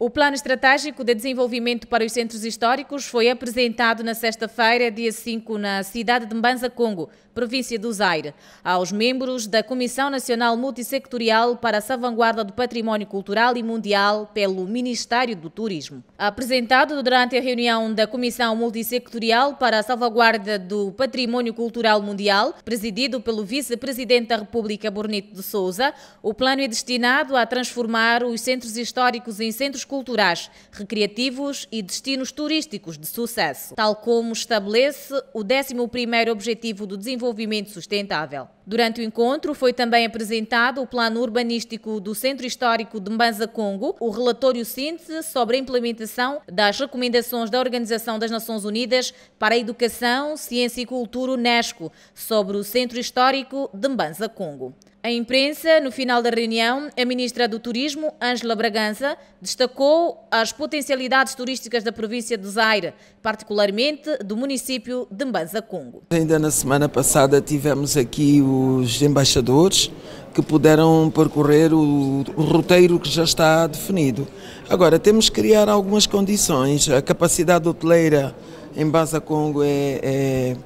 O Plano Estratégico de Desenvolvimento para os Centros Históricos foi apresentado na sexta-feira, dia 5, na cidade de Mbanza, Congo, província do Zaire, aos membros da Comissão Nacional Multissectorial para a Salvaguarda do Património Cultural e Mundial pelo Ministério do Turismo. Apresentado durante a reunião da Comissão Multissectorial para a Salvaguarda do Património Cultural Mundial, presidido pelo Vice-Presidente da República, Bonito de Souza, o plano é destinado a transformar os centros históricos em centros culturais, recreativos e destinos turísticos de sucesso, tal como estabelece o 11º Objetivo do Desenvolvimento Sustentável. Durante o encontro foi também apresentado o plano urbanístico do Centro Histórico de Mbanza Congo, o relatório síntese sobre a implementação das recomendações da Organização das Nações Unidas para a Educação, Ciência e Cultura UNESCO sobre o Centro Histórico de Mbanza Congo. A imprensa, no final da reunião, a ministra do Turismo, Ângela Bragança, destacou as potencialidades turísticas da província de Zaire, particularmente do município de Mbanza Congo. Ainda na semana passada tivemos aqui os embaixadores que puderam percorrer o, roteiro que já está definido. Agora, temos que criar algumas condições. A capacidade hoteleira em Mbanza Congo é, é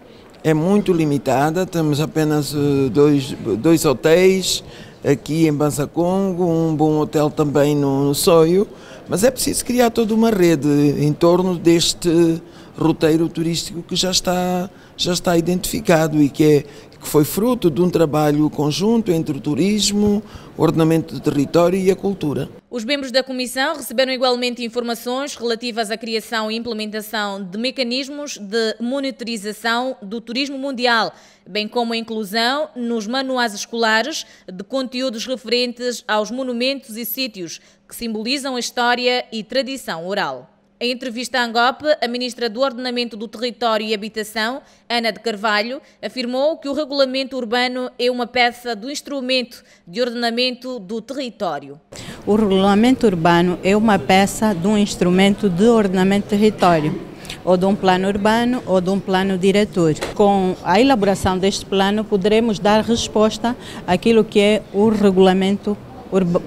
é muito limitada, temos apenas eh, dois, dois hotéis aqui em Bansacongo, um bom hotel também no, no Soio, mas é preciso criar toda uma rede em torno deste roteiro turístico que já está, já está identificado e que, é, que foi fruto de um trabalho conjunto entre o turismo, o ordenamento do território e a cultura. Os membros da Comissão receberam igualmente informações relativas à criação e implementação de mecanismos de monitorização do turismo mundial, bem como a inclusão nos manuais escolares de conteúdos referentes aos monumentos e sítios que simbolizam a história e tradição oral. Em entrevista à Angop, a ministra do Ordenamento do Território e Habitação, Ana de Carvalho, afirmou que o regulamento urbano é uma peça do instrumento de ordenamento do território. O regulamento urbano é uma peça de um instrumento de ordenamento do território, ou de um plano urbano ou de um plano diretor. Com a elaboração deste plano, poderemos dar resposta àquilo que é o regulamento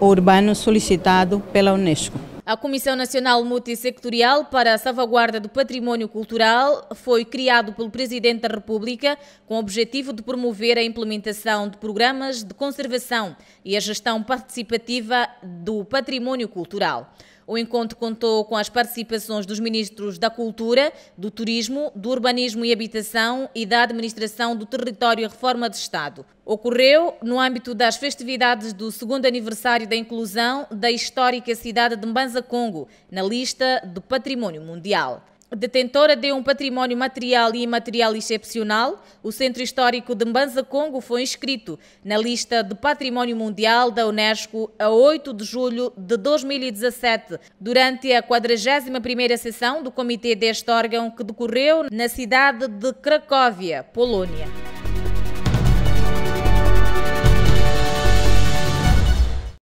urbano solicitado pela Unesco. A Comissão Nacional Multisectorial para a Salvaguarda do Património Cultural foi criado pelo Presidente da República com o objetivo de promover a implementação de programas de conservação e a gestão participativa do património cultural. O encontro contou com as participações dos ministros da Cultura, do Turismo, do Urbanismo e Habitação e da Administração do Território e Reforma de Estado. Ocorreu no âmbito das festividades do segundo aniversário da inclusão da histórica cidade de Mbanza-Congo na lista do Património Mundial. Detentora de um património material e imaterial excepcional, o Centro Histórico de Mbanza Congo foi inscrito na lista de Património Mundial da Unesco a 8 de julho de 2017, durante a 41ª sessão do Comitê deste órgão que decorreu na cidade de Cracóvia, Polónia.